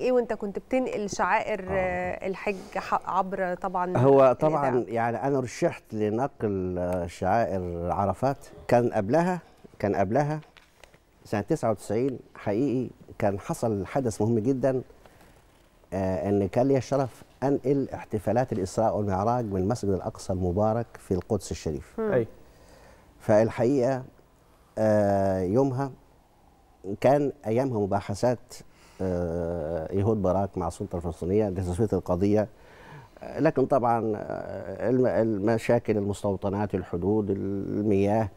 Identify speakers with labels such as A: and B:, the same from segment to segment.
A: ايه وانت كنت بتنقل شعائر آه. الحج عبر طبعا هو طبعا يعني انا رشحت لنقل شعائر عرفات كان قبلها كان قبلها سنه 99 حقيقي كان حصل حدث مهم جدا آه ان كان لي الشرف انقل احتفالات الاسراء والمعراج من المسجد الاقصى المبارك في القدس الشريف اي فالحقيقه آه يومها كان ايامها مباحثات إيهود آه، باراك مع السلطة الفلسطينية لتسوية القضية آه، لكن طبعا آه، المشاكل المستوطنات الحدود المياه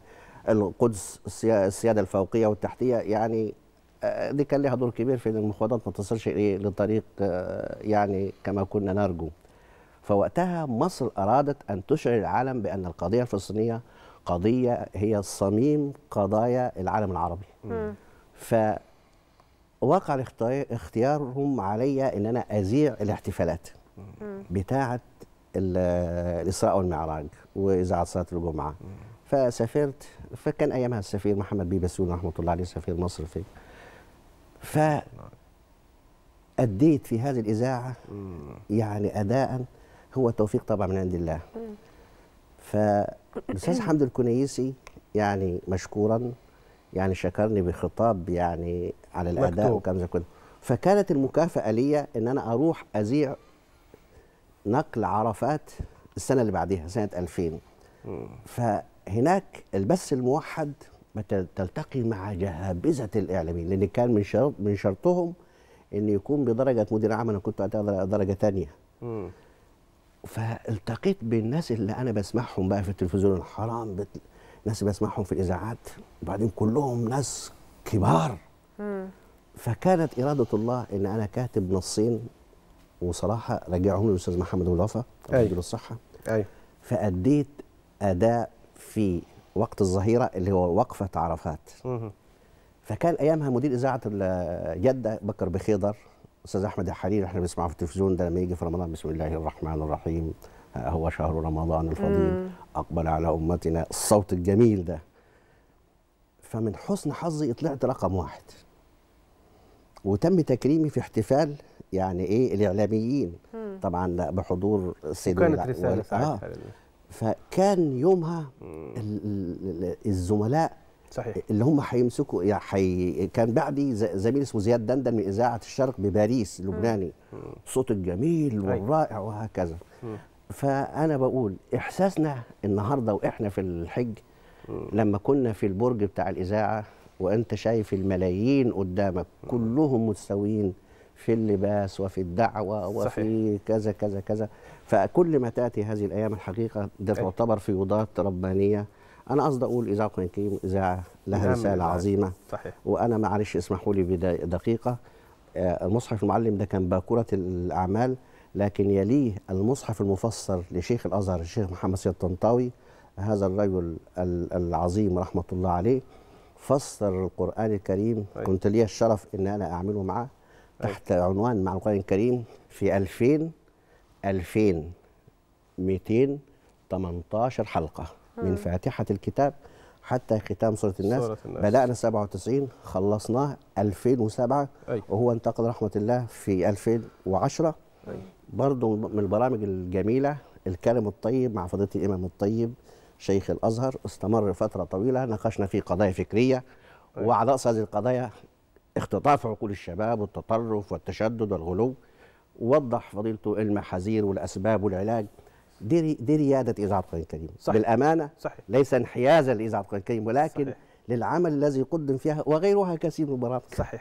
A: القدس السيادة الفوقية والتحتية يعني دي كان لها دور كبير في ان المفاوضات ما تصلش ايه لطريق يعني كما كنا نرجو فوقتها مصر ارادت ان تشعر العالم بان القضيه الفلسطينيه قضيه هي صميم قضايا العالم العربي ف وقع اختيارهم عليا ان انا اذيع الاحتفالات بتاعه الاسراء والمعراج واذاعه صلاه الجمعه فسافرت فكان ايامها السفير محمد بيبسون رحمه الله عليه سفير مصر في ف اديت في هذه الاذاعه يعني اداء هو توفيق طبعا من عند الله الاستاذ حمد الكنيسي يعني مشكورا يعني شكرني بخطاب يعني على الاداء والكلام زي كده فكانت المكافاه ليا ان انا اروح اذيع نقل عرفات السنه اللي بعديها سنه 2000 فهناك البث الموحد تلتقي مع جهابذه الاعلاميين لان كان من شرط من شرطهم ان يكون بدرجه مدير عام انا كنت وقتها درجه ثانيه فالتقيت بالناس اللي انا بسمعهم بقى في التلفزيون الحرام ناس بسمعهم في الاذاعات وبعدين كلهم ناس كبار مم. فكانت اراده الله ان انا كاتب نصين وصراحه راجعهم للاستاذ محمد ابو الوفا أيوة. الصحه ايوه فاديت اداء في وقت الظهيره اللي هو وقفه عرفات مم. فكان ايامها مدير اذاعه جده بكر بخيضر استاذ احمد الحرير احنا بنسمعه في التلفزيون ده لما يجي في رمضان بسم الله الرحمن الرحيم هو شهر رمضان الفضيل مم. أقبل على أمتنا الصوت الجميل ده فمن حسن حظي طلعت رقم واحد وتم تكريمي في احتفال يعني ايه الاعلاميين مم. طبعا بحضور السيد كانت رساله آه. فكان يومها الزملاء صحيح اللي هم هيمسكوا يعني حي... كان بعدي زميل اسمه زياد دندن من اذاعه الشرق بباريس اللبناني صوت الجميل أيوة. والرائع وهكذا فانا بقول احساسنا النهارده واحنا في الحج لما كنا في البرج بتاع الاذاعه وانت شايف الملايين قدامك كلهم متساويين في اللباس وفي الدعوه وفي صحيح. كذا كذا كذا فكل ما تاتي هذه الايام الحقيقه ده إيه. تعتبر فيوضات ربانيه انا قصدي اقول اذاعه قران كريم اذاعه لها نعم، رساله نعم. عظيمه صحيح. وانا معلش اسمحوا لي بدقيقه آه، المصحف المعلم ده كان باكوره الاعمال لكن يليه المصحف المفسر لشيخ الازهر الشيخ محمد سيد الطنطاوي هذا الرجل العظيم رحمه الله عليه فسر القران الكريم أي. طيب. كنت لي الشرف ان انا اعمله معاه تحت أي. عنوان مع القران الكريم في 2000 2218 حلقه من آه. فاتحه الكتاب حتى ختام سورة الناس, سورة الناس بدأنا 97 خلصناه 2007 أي. وهو انتقل رحمة الله في 2010 أي. برضو من البرامج الجميله الكلم الطيب مع فضيله الامام الطيب شيخ الازهر استمر فتره طويله ناقشنا فيه قضايا فكريه أيوة. وعلى رأس هذه القضايا اختطاف عقول الشباب والتطرف والتشدد والغلو وضح فضيلته المحاذير والاسباب والعلاج دي دي رياده اذاعه القران الكريم صحيح. بالامانه صحيح. ليس انحيازا لاذاعه القران الكريم ولكن صحيح. للعمل الذي قدم فيها وغيرها كثير من البرامج صحيح